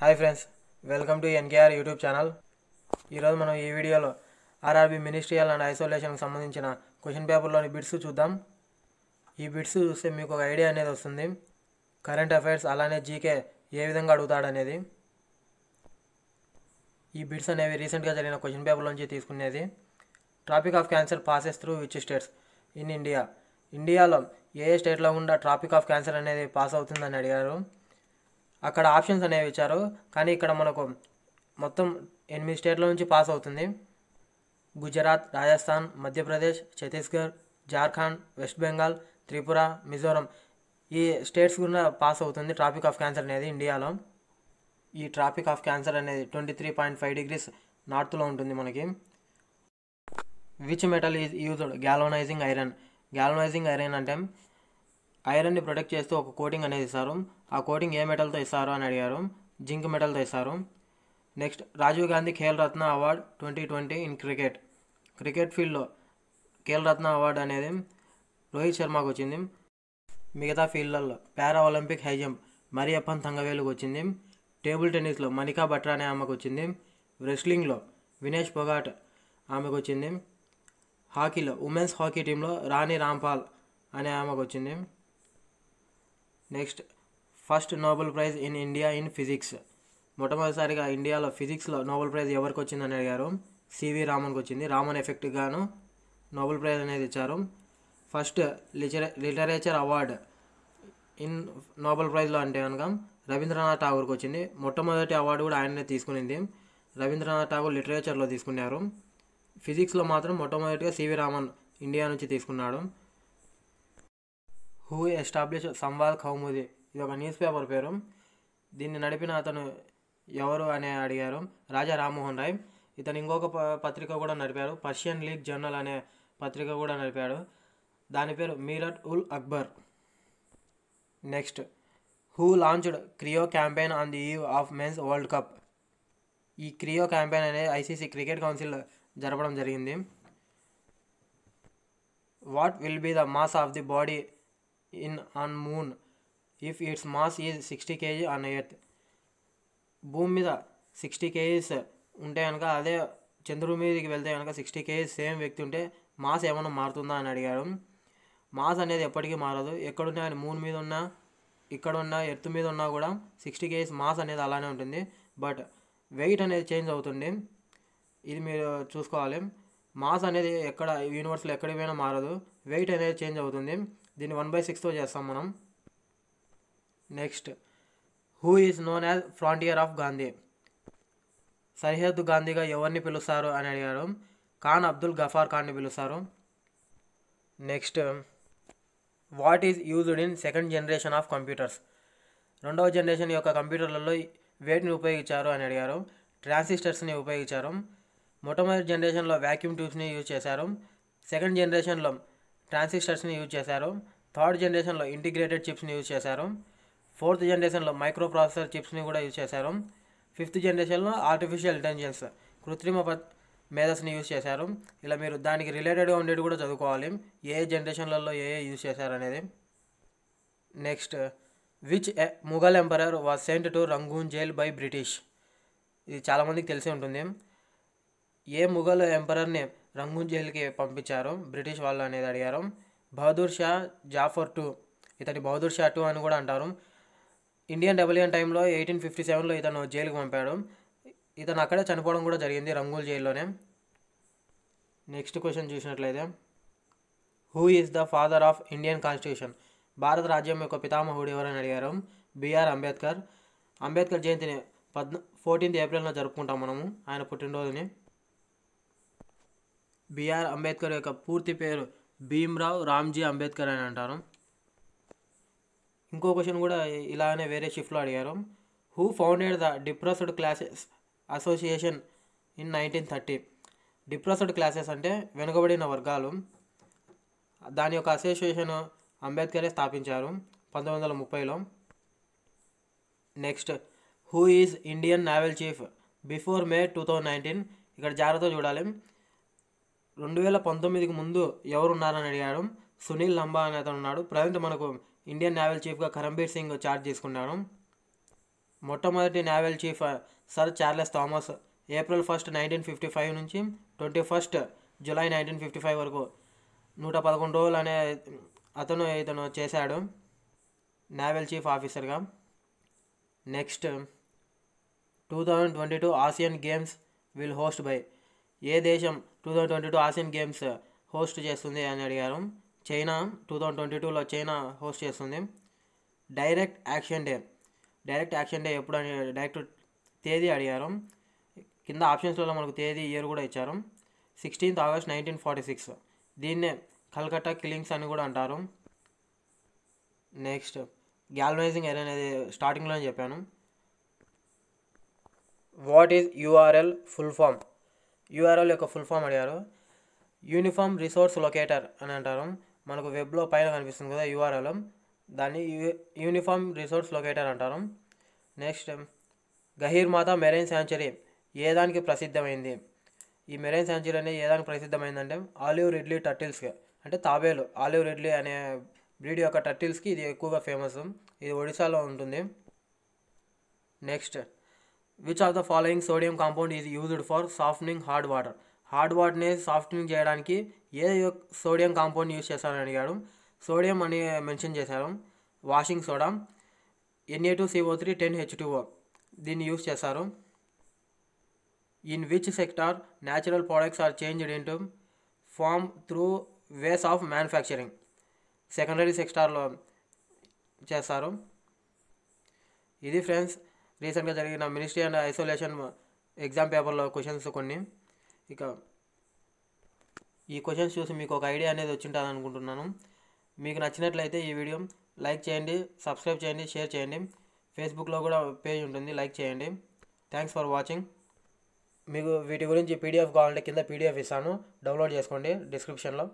hi friends welcome to NKR YouTube channel ఈరోజు మనం ఈ వీడియోలో ఆర్ఆర్బి మినిస్ట్రియల్ అండ్ ఐసోలేషన్కి సంబంధించిన క్వశ్చన్ పేపర్లోని బిట్స్ చూద్దాం ఈ బిట్స్ చూస్తే మీకు ఒక ఐడియా అనేది వస్తుంది కరెంట్ అఫైర్స్ అలానే జీకే ఏ విధంగా అడుగుతాడనేది ఈ బిట్స్ అనేవి రీసెంట్గా జరిగిన క్వశ్చన్ పేపర్లోంచి తీసుకునేది tropic of cancer passes through which states in India ఇండియాలో ఏ ఏ స్టేట్లో గుండా ట్రాఫిక్ ఆఫ్ క్యాన్సర్ అనేది పాస్ అవుతుందని అడిగారు అక్కడ ఆప్షన్స్ అనేవి ఇచ్చారు కానీ ఇక్కడ మనకు మొత్తం ఎనిమిది స్టేట్ల నుంచి పాస్ అవుతుంది గుజరాత్ రాజస్థాన్ మధ్యప్రదేశ్ ఛత్తీస్గఢ్ జార్ఖండ్ వెస్ట్ బెంగాల్ త్రిపుర మిజోరం ఈ స్టేట్స్ కూడా పాస్ అవుతుంది ట్రాఫిక్ ఆఫ్ క్యాన్సర్ అనేది ఇండియాలో ఈ ట్రాఫిక్ ఆఫ్ క్యాన్సర్ అనేది twenty three point five degrees నార్త్లో ఉంటుంది మనకి which metal is used galvanizing iron galvanizing iron అంటే ఐరన్ని ప్రొటెక్ట్ చేస్తూ ఒక కోటింగ్ అనేది ఇస్తారు ఆ కోటింగ్ ఏ మెటల్తో ఇస్తారు అని అడిగారు జింక్ మెటల్తో ఇస్తారు next Rajiv Gandhi Khel Ratna award twenty twenty in cricket cricket ఫీల్డ్లో ఖేల్ రత్న అవార్డు అనేది రోహిత్ శర్మకు వచ్చింది మిగతా ఫీల్డ్లలో para olympic high jump Mariyappan తంగవేలుకు వచ్చింది టేబుల్ టెన్నిస్లో మనికా బట్రా అనే ఆమెకు వచ్చింది రెస్లింగ్లో వినేష్ పొగాట్ ఆమెకు వచ్చింది హాకీలో ఉమెన్స్ హాకీ టీంలో రాణి రాంపాల్ అనే ఆమెకు వచ్చింది next first Nobel prize in India in physics మొట్టమొదటిసారిగా ఇండియాలో ఫిజిక్స్లో నోబెల్ ప్రైజ్ ఎవరికి వచ్చిందని అడిగారు సివి రామన్కి వచ్చింది రామన్ ఎఫెక్ట్ గాను నోబెల్ ప్రైజ్ అనేది ఇచ్చారు ఫస్ట్ లిటరే లిటరేచర్ అవార్డ్ ఇన్ నోబెల్ ప్రైజ్లో అంటే కనుక రవీంద్రనాథ్ ఠాగూర్కి వచ్చింది మొట్టమొదటి అవార్డు కూడా ఆయననే తీసుకునింది రవీంద్రనాథ్ ఠాగూర్ లిటరేచర్లో తీసుకున్నారు ఫిజిక్స్లో మాత్రం మొట్టమొదటిగా సివి రామన్ ఇండియా నుంచి తీసుకున్నాడు హూ ఎస్టాబ్లిష్ సంవాద్ కౌముది ఇది ఒక న్యూస్ పేపర్ పేరు దీన్ని నడిపిన అతను ఎవరు అని అడిగారు రాజా రామ్మోహన్ రాయ్ ఇతను ఇంకొక పత్రిక కూడా నడిపారు పర్షియన్ లీగ్ జర్నల్ అనే పత్రిక కూడా నడిపాడు దాని పేరు Mirat ul Akbar next who launched criiio campaign on the eve of men's world cup ఈ క్రియో క్యాంపెయిన్ అనేది ఐసీసీ క్రికెట్ కౌన్సిల్ జరపడం జరిగింది what will be the mass of the body in on moon if its mass is 60 kg on earth భూమి మీద sixty kgs ఉంటే కనుక అదే చంద్రుడి మీదకి వెళ్తే కనుక సిక్స్టీ కేజీస్ సేమ్ వ్యక్తి ఉంటే మాస్ ఏమైనా మారుతుందా అని అడిగాడు మాస్ అనేది ఎప్పటికీ మారదు ఎక్కడున్నా కానీ మూన్ మీద ఉన్నా ఇక్కడ ఉన్నా ఎర్త్ మీద ఉన్నా కూడా సిక్స్టీ కేజీస్ మాస్ అనేది అలానే ఉంటుంది బట్ వెయిట్ అనేది చేంజ్ అవుతుంది ఇది మీరు చూసుకోవాలి మాస్ అనేది ఎక్కడ యూనివర్స్లో ఎక్కడికి పోయినా మారదు వెయిట్ అనేది చేంజ్ అవుతుంది దీన్ని వన్ బై సిక్స్తో చేస్తాం మనం next who is known as frontier of Gandhi సరిహద్దు గాంధీగా ఎవరిని పిలుస్తారు అని అడిగారు ఖాన్ అబ్దుల్ గఫార్ ఖాన్ని పిలుస్తారు next what is used in second generation of computers రెండవ జనరేషన్ యొక్క కంప్యూటర్లలో వేటిని ఉపయోగించారు అని అడిగారు ట్రాన్సిస్టర్స్ని ఉపయోగించారు మొట్టమొదటి జనరేషన్లో వ్యాక్యూమ్ ట్యూబ్స్ని యూజ్ చేశారు సెకండ్ జనరేషన్లో ట్రాన్సిస్టర్స్ని యూజ్ చేశారు థర్డ్ జనరేషన్లో ఇంటిగ్రేటెడ్ చిప్స్ని యూజ్ చేశారు ఫోర్త్ జనరేషన్లో మైక్రో ప్రాసెసర్ చిప్స్ని కూడా యూజ్ చేశారు ఫిఫ్త్ జనరేషన్లో ఆర్టిఫిషియల్ ఇంటెలిజెన్స్ కృత్రిమ మేధస్ని యూజ్ చేశారు ఇలా మీరు దానికి రిలేటెడ్గా ఉండేది కూడా చదువుకోవాలి ఏ జనరేషన్లలో ఏ యూజ్ చేశారు అనేది next which Mughal emperor was sent to Rangoon jail by British ఇది చాలామందికి తెలిసి ఉంటుంది ఏ ముఘల్ ఎంపరర్ని రంగూన్ జైలుకి పంపించారు బ్రిటిష్ వాళ్ళు అనేది అడిగారు బహదూర్ షా జాఫర్ టూ ఇతని బహదూర్ షా టూ అని కూడా అంటారు ఇండియన్ రెబలియన్ టైంలో ఎయిటీన్ ఫిఫ్టీ సెవెన్లో ఇతను జైలుకి పంపాడు ఇతను అక్కడే చనిపోవడం కూడా జరిగింది రంగూల్ జైల్లోనే నెక్స్ట్ క్వశ్చన్ చూసినట్లయితే who is the father of Indian constitution భారత రాజ్యం యొక్క పితామహుడు ఎవరని అడిగారు బిఆర్ అంబేద్కర్ అంబేద్కర్ జయంతిని పద్నా ఫోర్టీన్త్ ఏప్రిల్లో జరుపుకుంటాం మనము ఆయన పుట్టినరోజుని బిఆర్ అంబేద్కర్ యొక్క పూర్తి పేరు భీమ్రావు రామ్జీ అంబేద్కర్ అని అంటారు ఇంకో క్వశ్చన్ కూడా ఇలానే వేరే షిఫ్ట్లో అడిగారు who founded the depressed classes association in nineteen thirty depressed classes అంటే వెనుకబడిన వర్గాలు దాని యొక్క అసోసియేషన్ అంబేద్కరే స్థాపించారు పంతొమ్మిది వందల ముప్పైలో next who is Indian naval chief before may two thousand nineteen ఇక్కడ జాగ్రత్త చూడాలి రెండు వేల పంతొమ్మిదికి ముందు ఎవరున్నారని అడిగాడు సునీల్ లంబా అనే అతను ఉన్నాడు ప్రజెంట్ మనకు ఇండియన్ నేవల్ చీఫ్గా కరంబీర్ సింగ్ ఛార్జ్ చేసుకున్నాడు మొట్టమొదటి naval chief sir Charles Thomas April first nineteen fifty five నుంచి twenty first July nineteen fifty five వరకు నూట పదకొండు రోజులు అనే అతను ఇతను చేశాడు నేవల్ చీఫ్ ఆఫీసర్గా next two thousand twenty two Asian games will host by ఏ దేశం two thousand twenty two Asian games host చేస్తుంది అని అడిగారు చైనా టూ థౌజండ్ ట్వంటీ టూలో చైనా హోస్ట్ చేస్తుంది direct action day direct action day ఎప్పుడు అని డైరెక్ట్ తేదీ అడిగారు కింద ఆప్షన్స్లలో మనకు తేదీ ఇయర్ కూడా ఇచ్చారు sixteenth August nineteen forty six దీన్నే కల్కట్టా కిలింగ్స్ అని కూడా అంటారు నెక్స్ట్ గ్యాల్వనైజింగ్ ఎర్ అనేది స్టార్టింగ్లోనే చెప్పాను what is URL full form URL యొక్క ఫుల్ ఫామ్ అడిగారు యూనిఫామ్ రిసోర్స్ లొకేటర్ అని అంటారు మనకు వెబ్లో పైన కనిపిస్తుంది కదా యూఆర్ఎల్ దాన్ని యూనిఫామ్ రిసోర్స్ లొకేటర్ అంటారు next Gahirmatha marine sanctuary ఏ దానికి ప్రసిద్ధమైంది ఈ మెరైన్ శాంచురీ అనేది ఏ దానికి ప్రసిద్ధమైందంటే ఆలివ్ రిడ్లీ టర్టిల్స్కి అంటే తాబేలు ఆలివ్ రిడ్లీ అనే బ్రీడ్ యొక్క టర్టిల్స్కి ఇది ఎక్కువగా ఫేమస్ ఇది ఒడిశాలో ఉంటుంది next which of the following sodium compound is used for softening hard water hard వాటర్ని సాఫ్ట్నింగ్ చేయడానికి ఏ సోడియం కాంపౌండ్ యూజ్ చేస్తారని అడిగాడు సోడియం అని మెన్షన్ చేశారు washing soda N A two C O three ten H O దీన్ని యూజ్ చేస్తారు in which sector natural products are changed in to form through ways of manufacturing secondary సెక్టార్లో చేస్తారు ఇది ఫ్రెండ్స్ రీసెంట్గా జరిగిన మినిస్ట్రీ అండ్ ఐసోలేషన్ ఎగ్జామ్ పేపర్లో questions కొన్ని ఇక ఈ క్వశ్చన్స్ చూసి మీకు ఒక ఐడియా అనేది వచ్చింటుంది అనుకుంటున్నాను మీకు నచ్చినట్లయితే ఈ వీడియో లైక్ చేయండి సబ్స్క్రైబ్ చేయండి షేర్ చేయండి ఫేస్బుక్లో కూడా పేజ్ ఉంటుంది లైక్ చేయండి థ్యాంక్స్ ఫర్ వాచింగ్ మీకు వీటి గురించి పీడిఎఫ్ కావాలంటే కింద పీడిఎఫ్ ఇస్తాను డౌన్లోడ్ చేసుకోండి డిస్క్రిప్షన్లో